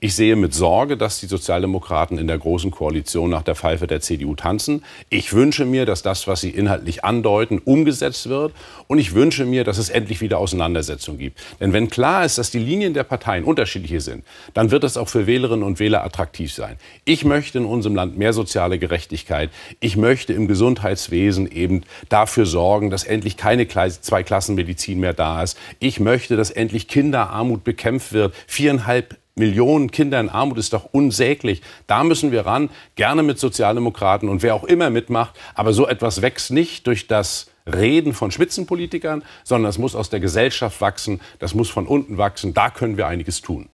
Ich sehe mit Sorge, dass die Sozialdemokraten in der Großen Koalition nach der Pfeife der CDU tanzen. Ich wünsche mir, dass das, was sie inhaltlich andeuten, umgesetzt wird. Und ich wünsche mir, dass es endlich wieder Auseinandersetzungen gibt. Denn wenn klar ist, dass die Linien der Parteien unterschiedliche sind, dann wird das auch für Wählerinnen und Wähler attraktiv sein. Ich möchte in unserem Land mehr soziale Gerechtigkeit. Ich möchte im Gesundheitswesen eben dafür sorgen, dass endlich keine Zweiklassenmedizin mehr da ist. Ich möchte, dass endlich Kinderarmut bekämpft wird. Viereinhalb Millionen Kinder in Armut ist doch unsäglich. Da müssen wir ran, gerne mit Sozialdemokraten und wer auch immer mitmacht. Aber so etwas wächst nicht durch das Reden von Spitzenpolitikern, sondern es muss aus der Gesellschaft wachsen, das muss von unten wachsen. Da können wir einiges tun.